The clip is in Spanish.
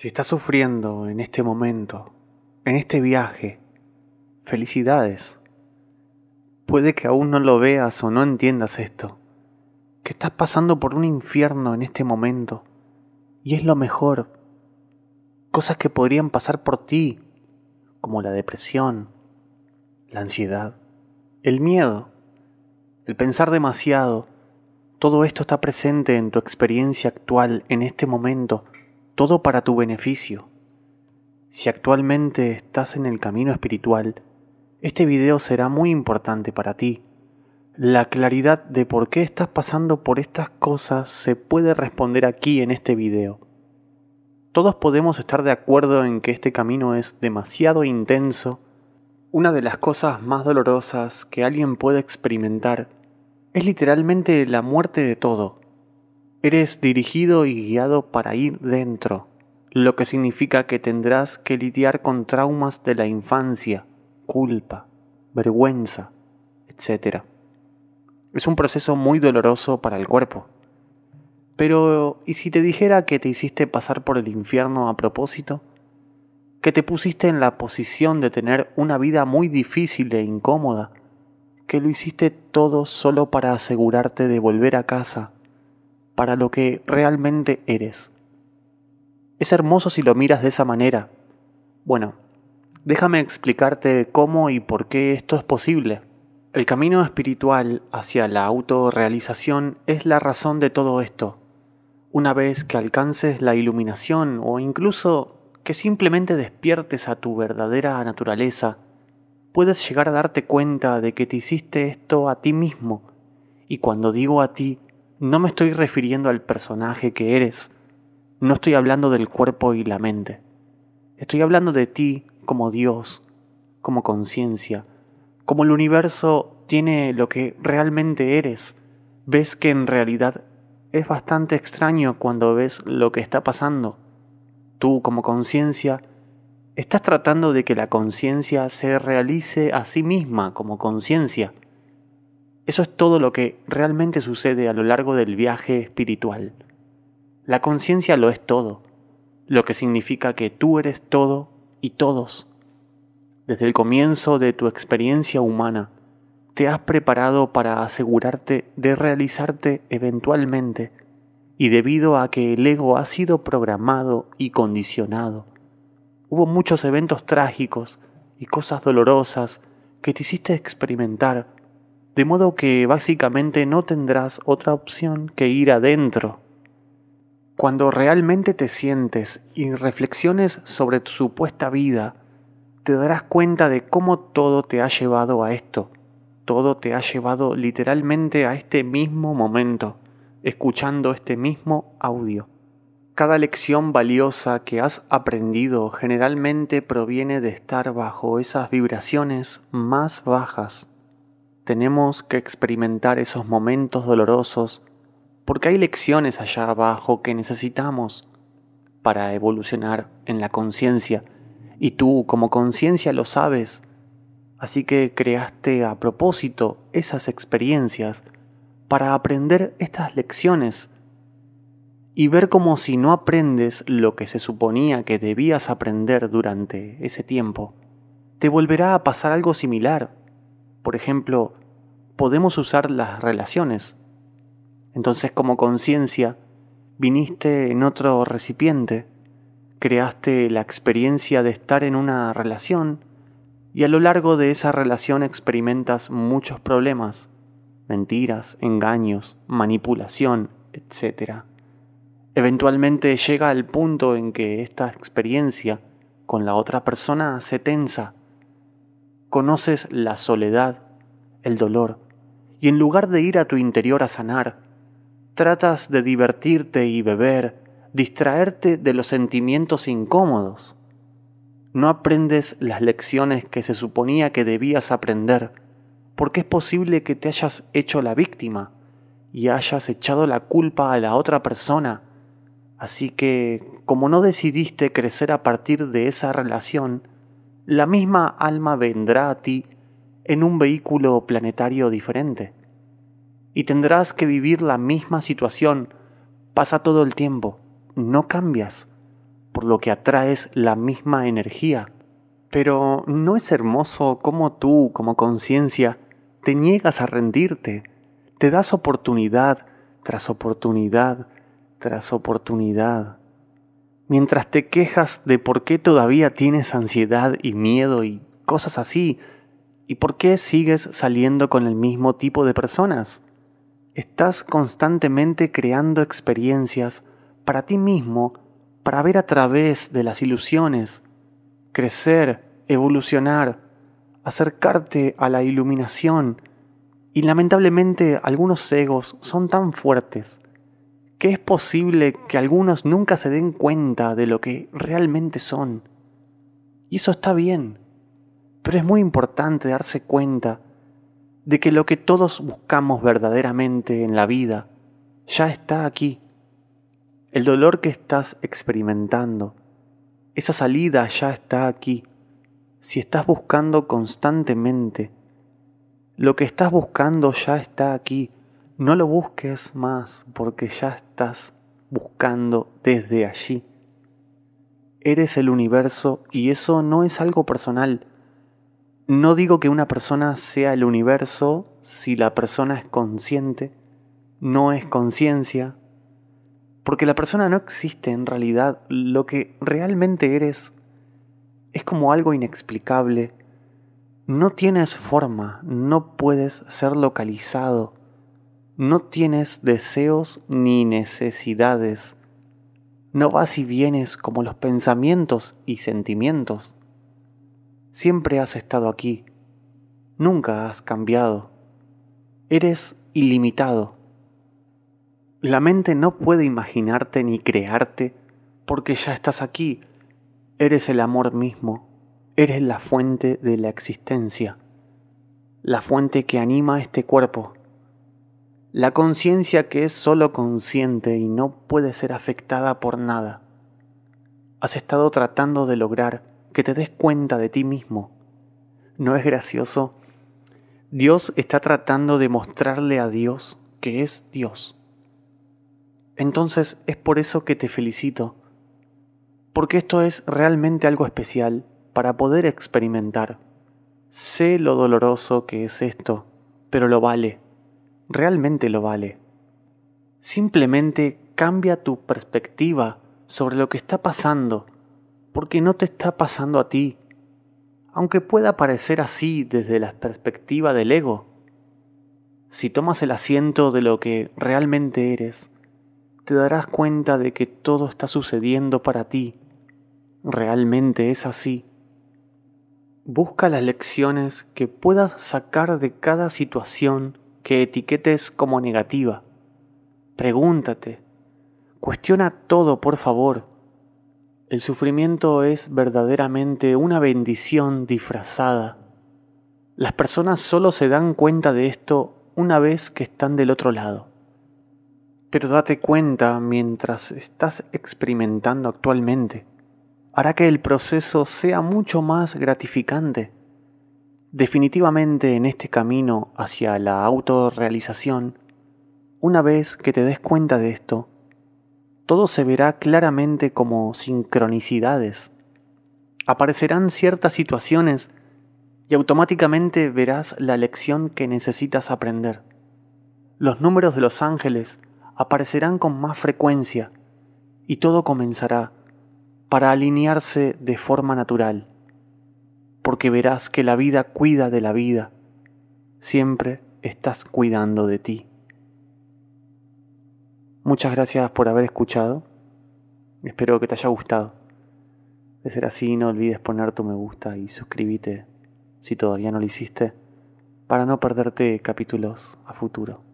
Si estás sufriendo en este momento, en este viaje, felicidades. Puede que aún no lo veas o no entiendas esto, que estás pasando por un infierno en este momento, y es lo mejor. Cosas que podrían pasar por ti, como la depresión, la ansiedad, el miedo, el pensar demasiado, todo esto está presente en tu experiencia actual en este momento todo para tu beneficio. Si actualmente estás en el camino espiritual, este video será muy importante para ti. La claridad de por qué estás pasando por estas cosas se puede responder aquí en este video. Todos podemos estar de acuerdo en que este camino es demasiado intenso. Una de las cosas más dolorosas que alguien puede experimentar es literalmente la muerte de todo. Eres dirigido y guiado para ir dentro, lo que significa que tendrás que lidiar con traumas de la infancia, culpa, vergüenza, etc. Es un proceso muy doloroso para el cuerpo. Pero, ¿y si te dijera que te hiciste pasar por el infierno a propósito? ¿Que te pusiste en la posición de tener una vida muy difícil e incómoda? ¿Que lo hiciste todo solo para asegurarte de volver a casa para lo que realmente eres. Es hermoso si lo miras de esa manera. Bueno, déjame explicarte cómo y por qué esto es posible. El camino espiritual hacia la autorrealización es la razón de todo esto. Una vez que alcances la iluminación o incluso que simplemente despiertes a tu verdadera naturaleza, puedes llegar a darte cuenta de que te hiciste esto a ti mismo. Y cuando digo a ti, no me estoy refiriendo al personaje que eres, no estoy hablando del cuerpo y la mente, estoy hablando de ti como Dios, como conciencia, como el universo tiene lo que realmente eres, ves que en realidad es bastante extraño cuando ves lo que está pasando. Tú como conciencia, estás tratando de que la conciencia se realice a sí misma como conciencia. Eso es todo lo que realmente sucede a lo largo del viaje espiritual. La conciencia lo es todo, lo que significa que tú eres todo y todos. Desde el comienzo de tu experiencia humana, te has preparado para asegurarte de realizarte eventualmente y debido a que el ego ha sido programado y condicionado. Hubo muchos eventos trágicos y cosas dolorosas que te hiciste experimentar de modo que básicamente no tendrás otra opción que ir adentro. Cuando realmente te sientes y reflexiones sobre tu supuesta vida, te darás cuenta de cómo todo te ha llevado a esto. Todo te ha llevado literalmente a este mismo momento, escuchando este mismo audio. Cada lección valiosa que has aprendido generalmente proviene de estar bajo esas vibraciones más bajas tenemos que experimentar esos momentos dolorosos porque hay lecciones allá abajo que necesitamos para evolucionar en la conciencia. Y tú como conciencia lo sabes. Así que creaste a propósito esas experiencias para aprender estas lecciones y ver como si no aprendes lo que se suponía que debías aprender durante ese tiempo, te volverá a pasar algo similar por ejemplo, podemos usar las relaciones. Entonces como conciencia, viniste en otro recipiente, creaste la experiencia de estar en una relación y a lo largo de esa relación experimentas muchos problemas, mentiras, engaños, manipulación, etc. Eventualmente llega al punto en que esta experiencia con la otra persona se tensa conoces la soledad, el dolor, y en lugar de ir a tu interior a sanar, tratas de divertirte y beber, distraerte de los sentimientos incómodos. No aprendes las lecciones que se suponía que debías aprender, porque es posible que te hayas hecho la víctima y hayas echado la culpa a la otra persona. Así que, como no decidiste crecer a partir de esa relación, la misma alma vendrá a ti en un vehículo planetario diferente. Y tendrás que vivir la misma situación. Pasa todo el tiempo. No cambias, por lo que atraes la misma energía. Pero ¿no es hermoso cómo tú, como conciencia, te niegas a rendirte? Te das oportunidad tras oportunidad tras oportunidad mientras te quejas de por qué todavía tienes ansiedad y miedo y cosas así, y por qué sigues saliendo con el mismo tipo de personas. Estás constantemente creando experiencias para ti mismo, para ver a través de las ilusiones, crecer, evolucionar, acercarte a la iluminación, y lamentablemente algunos egos son tan fuertes que es posible que algunos nunca se den cuenta de lo que realmente son. Y eso está bien, pero es muy importante darse cuenta de que lo que todos buscamos verdaderamente en la vida ya está aquí. El dolor que estás experimentando, esa salida ya está aquí. Si estás buscando constantemente, lo que estás buscando ya está aquí. No lo busques más porque ya estás buscando desde allí. Eres el universo y eso no es algo personal. No digo que una persona sea el universo si la persona es consciente, no es conciencia, porque la persona no existe en realidad. Lo que realmente eres es como algo inexplicable. No tienes forma, no puedes ser localizado no tienes deseos ni necesidades, no vas y vienes como los pensamientos y sentimientos. Siempre has estado aquí, nunca has cambiado, eres ilimitado. La mente no puede imaginarte ni crearte porque ya estás aquí, eres el amor mismo, eres la fuente de la existencia, la fuente que anima este cuerpo la conciencia que es solo consciente y no puede ser afectada por nada. Has estado tratando de lograr que te des cuenta de ti mismo. ¿No es gracioso? Dios está tratando de mostrarle a Dios que es Dios. Entonces es por eso que te felicito, porque esto es realmente algo especial para poder experimentar. Sé lo doloroso que es esto, pero lo vale realmente lo vale. Simplemente cambia tu perspectiva sobre lo que está pasando, porque no te está pasando a ti, aunque pueda parecer así desde la perspectiva del ego. Si tomas el asiento de lo que realmente eres, te darás cuenta de que todo está sucediendo para ti. Realmente es así. Busca las lecciones que puedas sacar de cada situación que etiquetes como negativa. Pregúntate. Cuestiona todo, por favor. El sufrimiento es verdaderamente una bendición disfrazada. Las personas solo se dan cuenta de esto una vez que están del otro lado. Pero date cuenta mientras estás experimentando actualmente. Hará que el proceso sea mucho más gratificante. Definitivamente en este camino hacia la autorrealización, una vez que te des cuenta de esto, todo se verá claramente como sincronicidades. Aparecerán ciertas situaciones y automáticamente verás la lección que necesitas aprender. Los números de los ángeles aparecerán con más frecuencia y todo comenzará para alinearse de forma natural porque verás que la vida cuida de la vida. Siempre estás cuidando de ti. Muchas gracias por haber escuchado. Espero que te haya gustado. De ser así, no olvides poner tu me gusta y suscríbete si todavía no lo hiciste para no perderte capítulos a futuro.